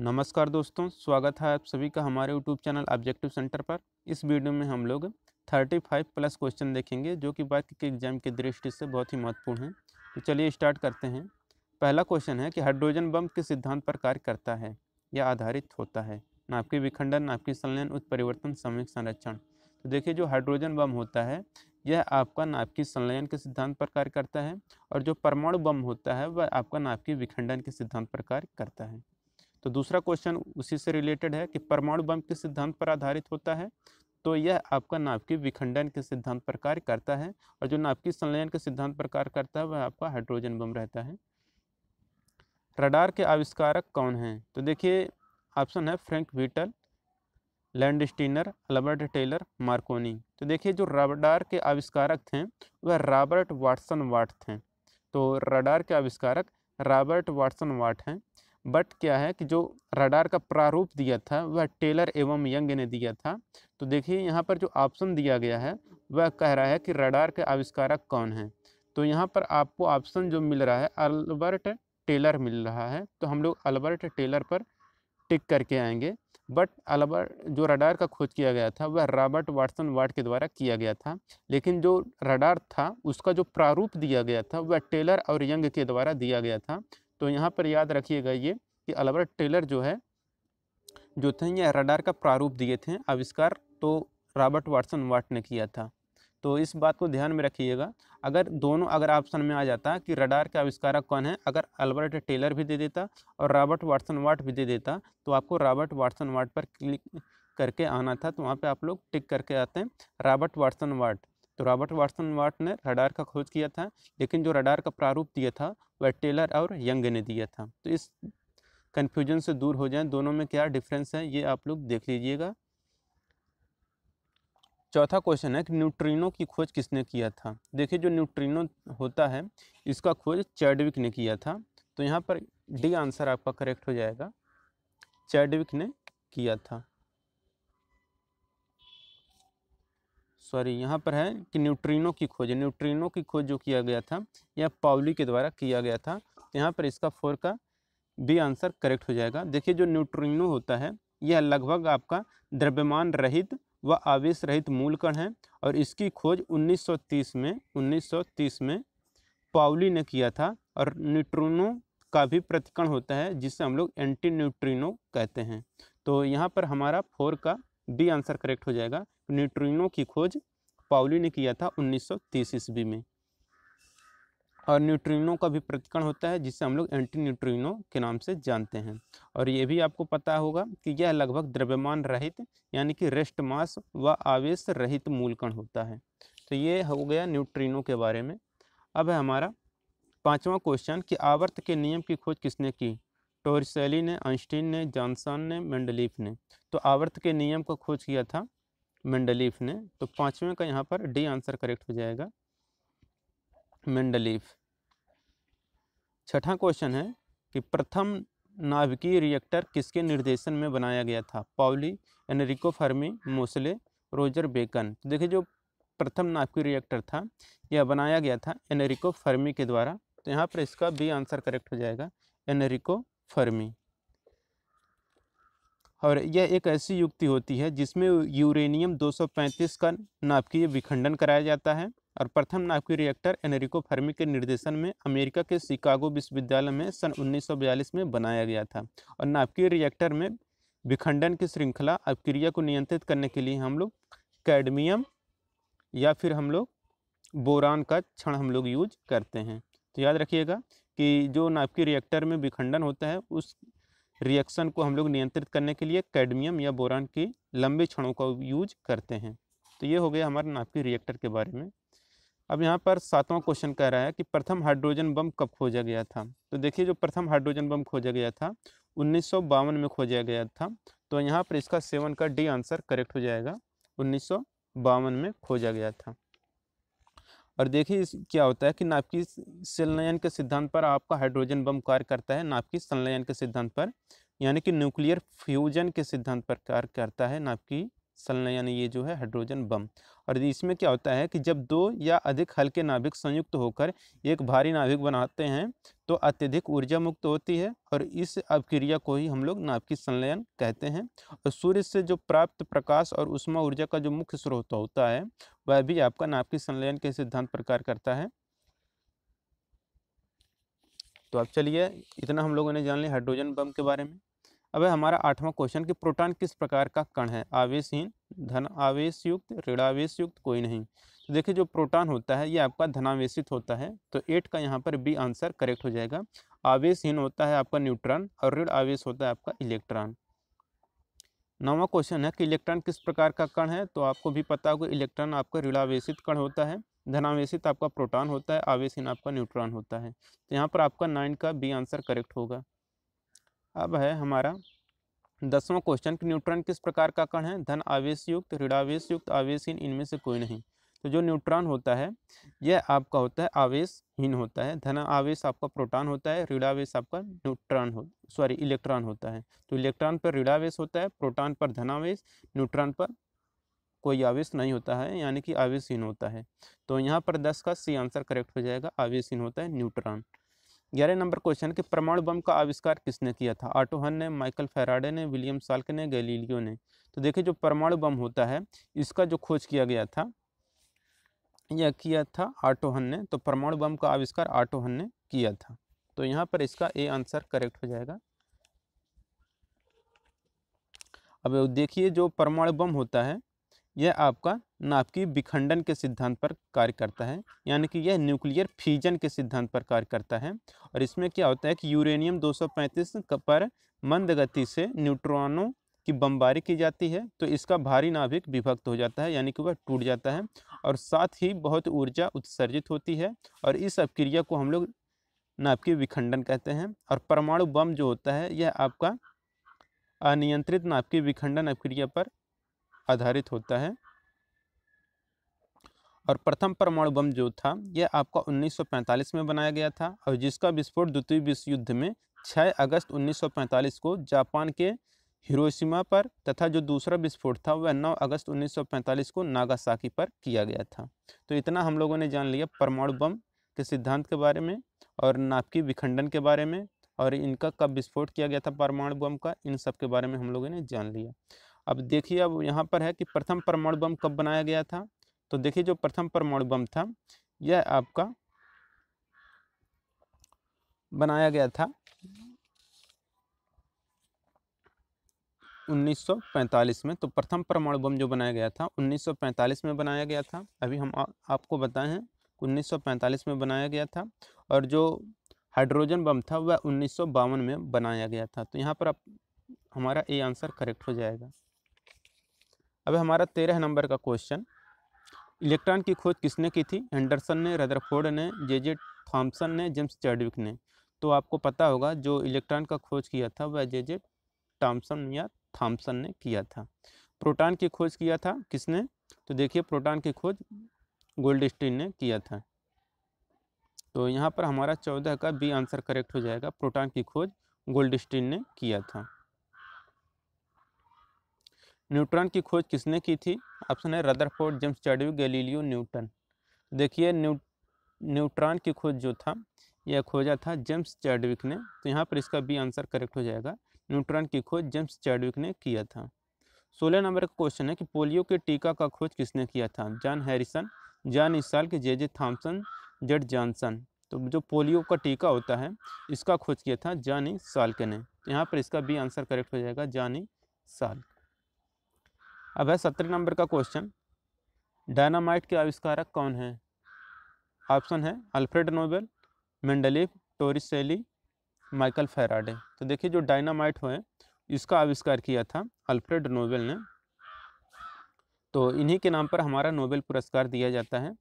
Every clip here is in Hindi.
नमस्कार दोस्तों स्वागत है आप सभी का हमारे यूट्यूब चैनल ऑब्जेक्टिव सेंटर पर इस वीडियो में हम लोग 35 प्लस क्वेश्चन देखेंगे जो कि बाकी के एग्जाम की दृष्टि से बहुत ही महत्वपूर्ण है तो चलिए स्टार्ट करते हैं पहला क्वेश्चन है कि हाइड्रोजन बम किस सिद्धांत पर कार्य करता है या आधारित होता है नापकी विखंडन नापकी संलयन उत्परिवर्तन समय संरक्षण तो देखिए जो हाइड्रोजन बम होता है यह आपका नापकी संलयन के सिद्धांत पर कार्य करता है और जो परमाणु बम होता है वह आपका नापकी विखंडन के सिद्धांत पर कार्य करता है तो दूसरा क्वेश्चन उसी से रिलेटेड है कि परमाणु बम के सिद्धांत पर आधारित होता है तो यह आपका नाभिकीय विखंडन के सिद्धांत पर कार्य करता है और जो नाभिकीय संलयन के सिद्धांत पर कार्य करता है वह आपका हाइड्रोजन बम रहता है रडार के आविष्कारक कौन हैं तो देखिए ऑप्शन है Frank Whittle Landsteiner Albert Taylor Marconi तो देखिए जो रडार के आविष्कारक थे वह रॉबर्ट वाटसन वाट थे तो रडार के आविष्कारक रॉबर्ट वाटसन वाट हैं बट क्या है कि जो रडार का प्रारूप दिया था वह टेलर एवं यंग ने दिया था तो देखिए यहाँ पर जो ऑप्शन दिया गया है वह कह रहा है कि रडार के आविष्कारक कौन हैं तो यहाँ पर आपको ऑप्शन जो मिल रहा है अल्बर्ट टेलर मिल रहा है तो हम लोग अल्बर्ट टेलर पर टिक करके आएंगे बट अल्बर्ट जो रडार का खोज किया गया था वह रॉबर्ट वाटसन वार्ड के द्वारा किया गया था लेकिन जो रडार था उसका जो प्रारूप दिया गया था वह टेलर और यंग के द्वारा दिया गया था तो यहाँ पर याद रखिएगा ये कि अल्बर्ट टेलर जो है जो थे ये रडार का प्रारूप दिए थे आविष्कार तो रॉबर्ट वाटसन वाट ने किया था तो इस बात को ध्यान में रखिएगा अगर दोनों अगर ऑप्शन में आ जाता कि रडार के आविष्कारक कौन है अगर अल्बर्ट टेलर भी दे देता और रॉबर्ट वाटसन वाट भी दे देता तो आपको रॉबर्ट वाटसन वाट पर क्लिक करके आना था तो वहाँ पे आप लोग टिक करके आते हैं रॉबर्ट वाटसन वाट तो रॉबर्ट वाटसन वाट ने रडार का खोज किया था लेकिन जो रडार का प्रारूप दिया था वह टेलर और यंग ने दिया था तो इस कन्फ्यूजन से दूर हो जाए दोनों में क्या डिफरेंस है ये आप लोग देख लीजिएगा चौथा क्वेश्चन है कि न्यूट्रिनो की खोज किसने किया था देखिए जो न्यूट्रिनो होता है इसका खोज चैडविक ने किया था तो यहाँ पर डी आंसर आपका करेक्ट हो जाएगा चैडविक ने किया था सॉरी यहाँ पर है कि न्यूट्रिनो की खोज न्यूट्रिनो की खोज जो किया गया था यह पावली के द्वारा किया गया था यहाँ पर इसका फोर का बी आंसर करेक्ट हो जाएगा देखिए जो न्यूट्रिनो होता है यह लगभग आपका द्रव्यमान रहित व आवेश रहित मूल कण है और इसकी खोज 1930 में 1930 में पावली ने किया था और न्यूट्रिनो का भी प्रतिकण होता है जिसे हम लोग एंटी न्यूट्रिनो कहते हैं तो यहाँ पर हमारा फोर का बी आंसर करेक्ट हो जाएगा न्यूट्रिनो की खोज पाउली ने किया था 1930 ईस्वी में और न्यूट्रिनो का भी प्रतिकरण होता है जिसे हम लोग एंटी न्यूट्रिनो के नाम से जानते हैं और ये भी आपको पता होगा कि यह लगभग द्रव्यमान रहित यानी कि रेस्ट मास व आवेश रहित मूलकण होता है तो ये हो गया न्यूट्रिनो के बारे में अब है हमारा पाँचवा क्वेश्चन कि आवर्त के नियम की खोज किसने की टोरसेली ने आइंस्टीन ने जॉनसन ने मेंडलीफ ने तो आवर्त के नियम का खोज किया था मेंडलीफ ने तो पाँचवें का यहाँ पर डी आंसर करेक्ट हो जाएगा मेंडलीफ छठा क्वेश्चन है कि प्रथम नाभिकीय रिएक्टर किसके निर्देशन में बनाया गया था Pauli Enrico Fermi Moseley Roger Bacon तो देखिए जो प्रथम नाभिकीय रिएक्टर था यह बनाया गया था एनरिको फर्मी के द्वारा तो यहाँ पर इसका बी आंसर करेक्ट हो जाएगा एनरिको फर्मी और यह एक ऐसी युक्ति होती है जिसमें यूरेनियम 235 का नाभिकीय विखंडन कराया जाता है और प्रथम नाभिकीय रिएक्टर एनरिको फर्मी के निर्देशन में अमेरिका के शिकागो विश्वविद्यालय में सन 1942 में बनाया गया था और नाभिकीय रिएक्टर में विखंडन की श्रृंखला अपक्रिया को नियंत्रित करने के लिए हम लोग कैडमियम या फिर हम लोग बोरान का क्षण हम लोग यूज करते हैं तो याद रखिएगा कि जो नाभिकीय रिएक्टर में विखंडन होता है उस रिएक्शन को हम लोग नियंत्रित करने के लिए कैडमियम या बोरान की लंबे क्षणों का यूज करते हैं तो ये हो गया हमारे नाभिकीय रिएक्टर के बारे में अब यहाँ पर सातवां क्वेश्चन कह रहा है कि प्रथम हाइड्रोजन बम कब खोजा गया था तो देखिए जो प्रथम हाइड्रोजन बम खोजा गया था उन्नीस में खोजा गया था तो यहाँ पर इसका सेवन का डी आंसर करेक्ट हो जाएगा उन्नीस में खोजा गया था और देखिए इस क्या होता है कि नाभिकीय संलयन के सिद्धांत पर आपका हाइड्रोजन बम कार्य करता है नाभिकीय संलयन के सिद्धांत पर यानी कि न्यूक्लियर फ्यूजन के सिद्धांत पर कार्य करता है नाभिकीय संलयन ये जो है हाइड्रोजन बम और इसमें क्या होता है कि जब दो या अधिक हल्के नाभिक संयुक्त होकर एक भारी नाभिक बनाते हैं तो अत्यधिक ऊर्जा मुक्त होती है और इस अभिक्रिया को ही हम लोग नाभिकीय संलयन कहते हैं और सूर्य से जो प्राप्त प्रकाश और उष्मा ऊर्जा का जो मुख्य स्रोत होता है वह भी आपका की संलयन के सिद्धांत पर कार्य करता है तो अब चलिए इतना हम लोगों ने जान लिया हाइड्रोजन बम के बारे में अब है हमारा आठवां क्वेश्चन कि प्रोटॉन किस प्रकार का कण है आवेशहीन धन आवेश युक्त ऋणावेश युक्त कोई नहीं तो देखिए जो प्रोटॉन होता है ये आपका धनावेशित होता है तो एट का यहाँ पर बी आंसर करेक्ट हो जाएगा आवेशहीन होता है आपका न्यूट्रॉन और ऋण आवेश होता है आपका इलेक्ट्रॉन नवा क्वेश्चन है कि इलेक्ट्रॉन किस प्रकार का कण है तो आपको भी पता होगा इलेक्ट्रॉन आपका ऋणावेशित कण होता है धनावेशित आपका प्रोटॉन होता है आवेशन आपका न्यूट्रॉन होता है तो यहाँ पर आपका नाइन का बी आंसर करेक्ट होगा अब है हमारा दसवां क्वेश्चन कि न्यूट्रॉन किस प्रकार का कण है धन आवेश युक्त ऋणावेश युक्त आवेशन इनमें से कोई नहीं तो जो न्यूट्रॉन होता है यह आपका होता है आवेशहीन होता है धन आवेश आपका प्रोटॉन होता है ऋणावेश आपका न्यूट्रॉन हो सॉरी इलेक्ट्रॉन होता है तो इलेक्ट्रॉन पर ऋणावेश होता है प्रोटॉन पर धनावेश न्यूट्रॉन पर कोई आवेश नहीं होता है यानी कि आवेशहीन होता है तो यहाँ पर दस का सी आंसर करेक्ट हो जाएगा आवेशहीन होता है न्यूट्रॉन ग्यारह नंबर क्वेश्चन कि परमाणु बम का आविष्कार किसने किया था आटोहन ने माइकल फेराडे ने विलियम साल्क ने गैलीलियो ने तो देखिए जो परमाणु बम होता है इसका जो खोज किया गया था यह किया था आटोहन ने तो परमाणु बम का आविष्कार आटोहन ने किया था तो यहाँ पर इसका ए आंसर करेक्ट हो जाएगा अब देखिए जो परमाणु बम होता है यह आपका नापकी विखंडन के सिद्धांत पर कार्य करता है यानी कि यह न्यूक्लियर फीजन के सिद्धांत पर कार्य करता है और इसमें क्या होता है कि यूरेनियम 235 पर मंद गति से न्यूट्रॉनों कि बमबारी की जाती है तो इसका भारी नाभिक विभक्त हो जाता है यानी कि वह टूट जाता है और साथ ही बहुत ऊर्जा उत्सर्जित होती है और इस अपक्रिया को हम लोग नाभिकीय विखंडन कहते हैं और परमाणु बम जो होता है यह आपका अनियंत्रित नाभिकीय विखंडन अपक्रिया पर आधारित होता है और प्रथम परमाणु बम जो था यह आपका 1945 में बनाया गया था और जिसका विस्फोट द्वितीय विश्व युद्ध में 6 अगस्त 1945 को जापान के हिरोशिमा पर तथा जो दूसरा विस्फोट था वह 9 अगस्त 1945 को नागासाकी पर किया गया था तो इतना हम लोगों ने जान लिया परमाणु बम के सिद्धांत के बारे में और नाभिकीय विखंडन के बारे में और इनका कब विस्फोट किया गया था परमाणु बम का इन सब के बारे में हम लोगों ने जान लिया अब देखिए अब यहाँ पर है कि प्रथम परमाणु बम कब बनाया गया था तो देखिए जो प्रथम परमाणु बम था यह आपका बनाया गया था 1945 में तो प्रथम परमाणु बम जो बनाया गया था 1945 में बनाया गया था अभी हम आ, आपको बताए हैं 1945 में बनाया गया था और जो हाइड्रोजन बम था वह उन्नीस में बनाया गया था तो यहाँ पर आप हमारा ए आंसर करेक्ट हो जाएगा अब हमारा तेरह नंबर का क्वेश्चन इलेक्ट्रॉन की खोज किसने की थी एंडरसन ने रदरफोर्ड ने जे जे थॉम्सन ने जेम्स चैडविक ने तो आपको पता होगा जो इलेक्ट्रॉन का खोज किया था वह जे जे टॉम्सन या थॉम्सन ने किया था प्रोटॉन की खोज किया था किसने तो देखिए प्रोटॉन की खोज गोल्ड ने किया था तो यहाँ पर हमारा चौदह का बी आंसर करेक्ट हो जाएगा प्रोटॉन की खोज गोल्ड ने किया था न्यूट्रॉन की खोज किसने की थी ऑप्शन है Rutherford James Chadwick Galileo Newton देखिए न्यू न्यूट्रॉन की खोज जो था यह खोजा था जेम्स चैडविक ने तो यहाँ पर इसका बी आंसर करेक्ट हो जाएगा न्यूट्रॉन की खोज जेम्स चैडविक ने किया था सोलह नंबर का क्वेश्चन है कि पोलियो के टीका का खोज किसने किया था जॉन हैरिसन जॉन साल के जे जे थाम्सन जेड जॉनसन तो जो पोलियो का टीका होता है इसका खोज किया था जानी के ने यहाँ पर इसका बी आंसर करेक्ट हो जाएगा जानी साल अब है सत्रह नंबर का क्वेश्चन डायनामाइट के आविष्कारक कौन है ऑप्शन है Alfred Nobel Mendeleev Torricelli Michael Faraday तो देखिए जो डायनामाइट हुए इसका आविष्कार किया था अल्फ्रेड नोबेल ने तो इन्हीं के नाम पर हमारा नोबेल पुरस्कार दिया जाता है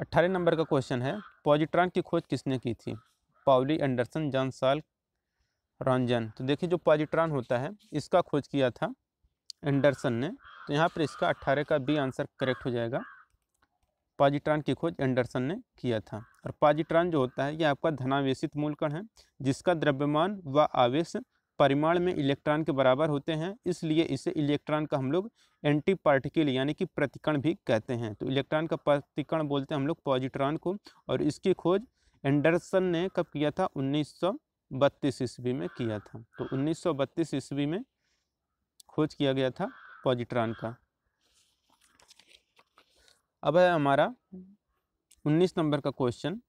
अट्ठारह नंबर का क्वेश्चन है पॉजिट्रॉन की खोज किसने की थी पावली एंडरसन जॉन साल रॉन्जन तो देखिए जो पॉजिट्रॉन होता है इसका खोज किया था एंडरसन ने तो यहाँ पर इसका अट्ठारह का बी आंसर करेक्ट हो जाएगा पॉजिट्रॉन की खोज एंडरसन ने किया था और पॉजिट्रॉन जो होता है यह आपका धनावेशित कण है जिसका द्रव्यमान व आवेश परिमाण में इलेक्ट्रॉन के बराबर होते हैं इसलिए इसे इलेक्ट्रॉन का हम लोग एंटी पार्टिकल यानी कि प्रतिकण भी कहते हैं तो इलेक्ट्रॉन का प्रतिकण बोलते हैं हम लोग पॉजिट्रॉन को और इसकी खोज एंडरसन ने कब किया था 1932 ईस्वी में किया था तो 1932 ईस्वी में खोज किया गया था पॉजिट्रॉन का अब है हमारा 19 नंबर का क्वेश्चन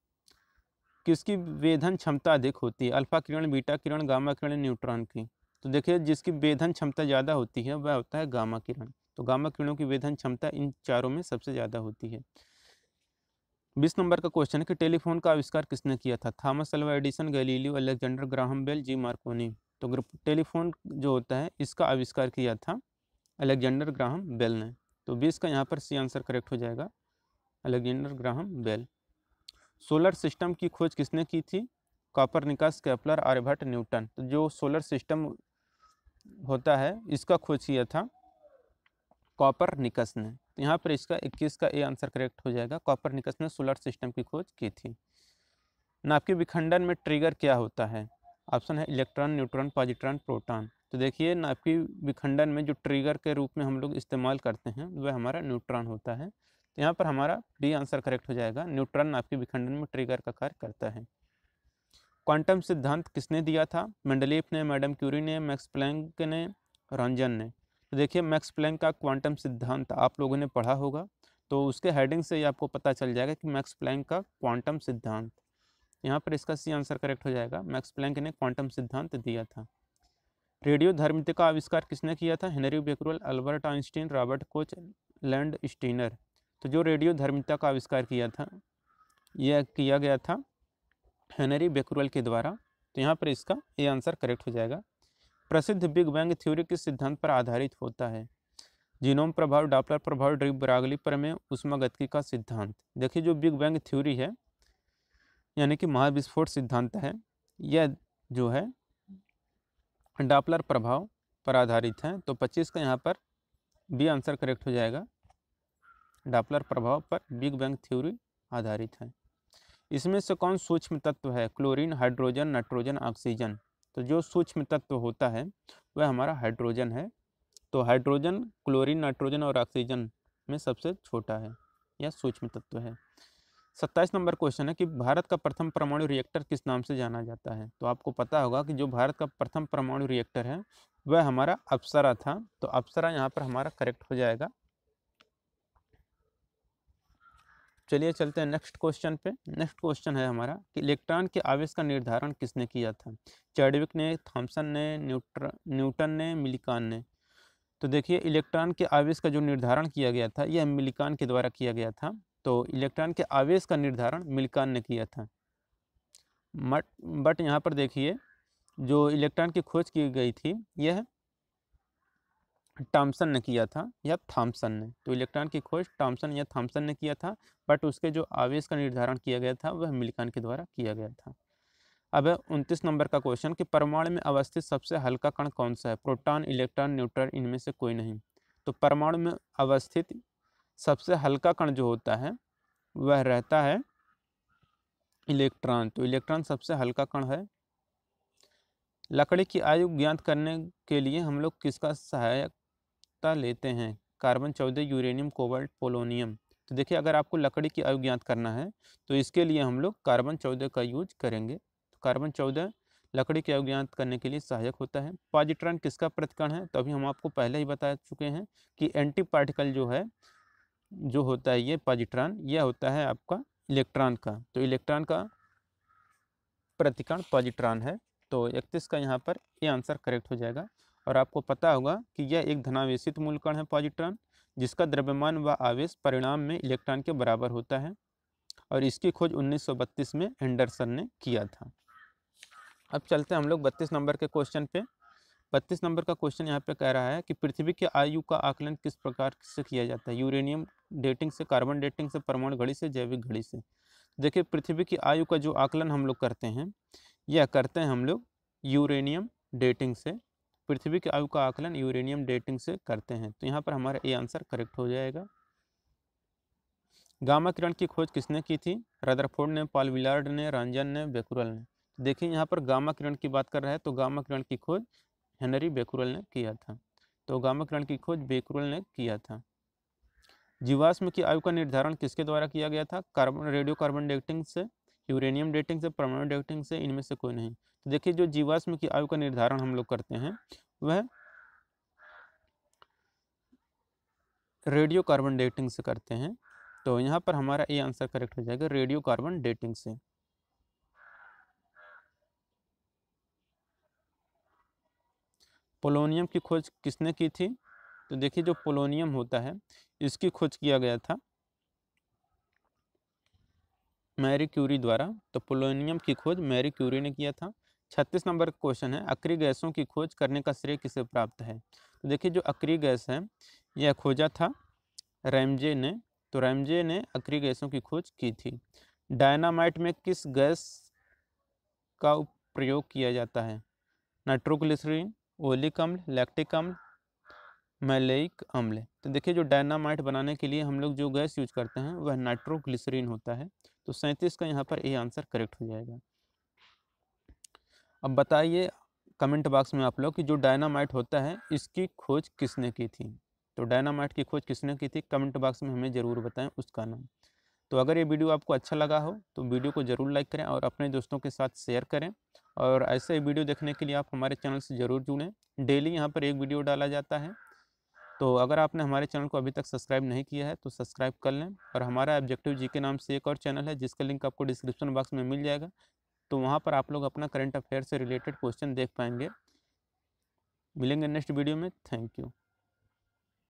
किसकी वेधन क्षमता अधिक होती है अल्फा किरण बीटा किरण गामा किरण न्यूट्रॉन की तो देखिए जिसकी वेधन क्षमता ज़्यादा होती है वह होता है गामा किरण तो गामा किरणों की वेधन क्षमता इन चारों में सबसे ज़्यादा होती है बीस नंबर का क्वेश्चन है कि टेलीफोन का आविष्कार किसने किया था Thomas Alva Edison Galileo Alexander Graham Bell G Marconi तो टेलीफोन जो होता है इसका आविष्कार किया था अलेक्जेंडर ग्राहम बेल ने तो बीस का यहाँ पर सी आंसर करेक्ट हो जाएगा Alexander Graham Bell solar system की खोज किसने की थी कॉपर निकास कैपलर आर्यभट्ट न्यूटन तो जो सोलर सिस्टम होता है इसका खोज किया था कॉपर निकस ने तो यहाँ पर इसका 21 का ए आंसर करेक्ट हो जाएगा कॉपर निकस ने सोलर सिस्टम की खोज की थी नाभिकीय विखंडन में ट्रिगर क्या होता है ऑप्शन है इलेक्ट्रॉन न्यूट्रॉन पॉजिट्रॉन प्रोटॉन तो देखिए नाभिकीय विखंडन में जो ट्रिगर के रूप में हम लोग इस्तेमाल करते हैं वह हमारा न्यूट्रॉन होता है तो यहाँ पर हमारा डी आंसर करेक्ट हो जाएगा न्यूट्रॉन नाभिक विखंडन में ट्रिगर का कार्य करता है क्वांटम सिद्धांत किसने दिया था मंडलीफ ने मैडम क्यूरी ने मैक्स प्लैंक ने रंजन ने तो देखिए मैक्स प्लैंक का क्वांटम सिद्धांत आप लोगों ने पढ़ा होगा तो उसके हेडिंग से ही आपको पता चल जाएगा कि मैक्स प्लैंक का क्वांटम सिद्धांत यहाँ पर इसका सी आंसर करेक्ट हो जाएगा मैक्स प्लैंक ने क्वांटम सिद्धांत दिया था रेडियो धर्मित का आविष्कार किसने किया था Henri Becquerel Albert Einstein Robert Koch Landsteiner तो जो रेडियो धर्मिता का आविष्कार किया था यह किया गया था हेनरी बेकरल के द्वारा तो यहाँ पर इसका ये आंसर करेक्ट हो जाएगा प्रसिद्ध बिग बैंग थ्योरी किस सिद्धांत पर आधारित होता है जीनोम प्रभाव डॉपलर प्रभाव ड्रिप बरागली उष्मा गति का सिद्धांत देखिए जो बिग बैंग थ्योरी है यानी कि महाविस्फोट सिद्धांत है यह जो है डापलर प्रभाव पर आधारित हैं तो 25 का यहाँ पर बी आंसर करेक्ट हो जाएगा डापलर प्रभाव पर बिग बैंग थ्योरी आधारित है इसमें से कौन सूक्ष्म तत्व है क्लोरीन हाइड्रोजन नाइट्रोजन ऑक्सीजन तो जो सूक्ष्म तत्व होता है वह हमारा हाइड्रोजन है तो हाइड्रोजन क्लोरीन नाइट्रोजन और ऑक्सीजन में सबसे छोटा है यह सूक्ष्म तत्व है सत्ताईस नंबर क्वेश्चन है कि भारत का प्रथम परमाणु रिएक्टर किस नाम से जाना जाता है तो आपको पता होगा कि जो भारत का प्रथम परमाणु रिएक्टर है वह हमारा अप्सरा था तो अप्सरा यहाँ पर हमारा करेक्ट हो जाएगा चलिए चलते हैं नेक्स्ट क्वेश्चन पे नेक्स्ट क्वेश्चन है हमारा कि इलेक्ट्रॉन के आवेश का निर्धारण किसने किया था चैडविक ने थॉम्सन ने न्यूट्र न्यूटन ने मिलिकान ने तो देखिए इलेक्ट्रॉन के आवेश का जो निर्धारण किया गया था यह मिलिकान के द्वारा किया गया था तो इलेक्ट्रॉन के आवेश का निर्धारण मिल्कान ने किया था मट बट यहाँ पर देखिए जो इलेक्ट्रॉन की खोज की गई थी यह टॉम्सन ने किया था या थॉम्सन ने तो इलेक्ट्रॉन की खोज टॉम्सन या थॉम्सन ने किया था बट उसके जो आवेश का निर्धारण किया गया था वह मिल्कान के द्वारा किया गया था अब उनतीस नंबर का क्वेश्चन कि परमाणु में अवस्थित सबसे हल्का कण कौन सा है प्रोटॉन इलेक्ट्रॉन न्यूट्रॉन इनमें से कोई नहीं तो परमाणु में अवस्थित सबसे हल्का कण जो होता है वह रहता है इलेक्ट्रॉन तो इलेक्ट्रॉन सबसे हल्का कण है लकड़ी की आयु ज्ञात करने के लिए हम लोग किसका सहायता लेते हैं कार्बन चौदह यूरेनियम कोबाल्ट पोलोनियम तो देखिए अगर आपको लकड़ी की आयु ज्ञात करना है तो इसके लिए हम लोग कार्बन चौदह का यूज करेंगे तो कार्बन चौदह लकड़ी की आयु ज्ञात करने के लिए सहायक होता है पॉजिट्रॉन किसका प्रतिकण है तो अभी हम आपको पहले ही बता चुके हैं कि एंटी पार्टिकल जो है जो होता है ये पॉजिट्रॉन यह होता है आपका इलेक्ट्रॉन का तो इलेक्ट्रॉन का प्रतिकरण पॉजिट्रॉन है तो इकतीस का यहाँ पर ये आंसर करेक्ट हो जाएगा और आपको पता होगा कि यह एक धनावेशित मूल कण है पॉजिट्रॉन जिसका द्रव्यमान व आवेश परिणाम में इलेक्ट्रॉन के बराबर होता है और इसकी खोज 1932 में एंडरसन ने किया था अब चलते हैं हम लोग बत्तीस नंबर के क्वेश्चन पे बत्तीस नंबर का क्वेश्चन यहाँ पे कह रहा है कि पृथ्वी के आयु का आकलन किस प्रकार से किया जाता है यूरेनियम डेटिंग से कार्बन डेटिंग से परमाणु घड़ी से जैविक घड़ी से देखिए पृथ्वी की आयु का जो आकलन हम लोग करते हैं यह करते हैं हम लोग यूरेनियम डेटिंग से पृथ्वी की आयु का आकलन यूरेनियम डेटिंग से करते हैं तो यहाँ पर हमारा ये आंसर करेक्ट हो जाएगा गामा किरण की खोज किसने की थी रदरफोर्ड ने पाल विलार्ड ने रंजन ने बेकुरल ने देखिए यहाँ पर गामा किरण की बात कर रहा है तो गामा किरण की खोज हेनरी बेकुरल ने किया था तो गामा किरण की खोज बेकुरल ने किया था जीवाश्म की आयु का निर्धारण किसके द्वारा किया गया था कार्बन रेडियो कार्बन डेटिंग से यूरेनियम डेटिंग से परमाणु डेटिंग से इनमें से कोई नहीं तो देखिए जो जीवाश्म की आयु का निर्धारण हम लोग करते हैं वह रेडियो कार्बन डेटिंग से करते हैं तो यहाँ पर हमारा ये आंसर करेक्ट हो जाएगा रेडियो कार्बन डेटिंग से पोलोनियम की खोज किसने की थी तो देखिए जो पोलोनियम होता है इसकी खोज किया गया था मैरी क्यूरी द्वारा तो पोलोनियम की खोज मैरी क्यूरी ने किया था छत्तीस नंबर का क्वेश्चन है अक्री गैसों की खोज करने का श्रेय किसे प्राप्त है तो देखिए जो अक्री गैस है यह खोजा था रैमजे ने तो रैमजे ने अक्री गैसों की खोज की थी डायनामाइट में किस गैस का प्रयोग किया जाता है नाइट्रोग्लिसरीन ओलिकम्ल लैक्टिकम्ल मैलेक अम्ल तो देखिए जो डायनामाइट बनाने के लिए हम लोग जो गैस यूज करते हैं वह नाइट्रोग्लिसरीन होता है तो सैंतीस का यहाँ पर ए आंसर करेक्ट हो जाएगा अब बताइए कमेंट बॉक्स में आप लोग कि जो डायनामाइट होता है इसकी खोज किसने की थी तो डायनामाइट की खोज किसने की थी कमेंट बॉक्स में हमें ज़रूर बताएं उसका नाम तो अगर ये वीडियो आपको अच्छा लगा हो तो वीडियो को ज़रूर लाइक करें और अपने दोस्तों के साथ शेयर करें और ऐसे वीडियो देखने के लिए आप हमारे चैनल से ज़रूर जुड़ें डेली यहाँ पर एक वीडियो डाला जाता है तो अगर आपने हमारे चैनल को अभी तक सब्सक्राइब नहीं किया है तो सब्सक्राइब कर लें और हमारा ऑब्जेक्टिव जी के नाम से एक और चैनल है जिसका लिंक आपको डिस्क्रिप्शन बॉक्स में मिल जाएगा तो वहाँ पर आप लोग अपना करंट अफेयर से रिलेटेड क्वेश्चन देख पाएंगे मिलेंगे नेक्स्ट वीडियो में थैंक यू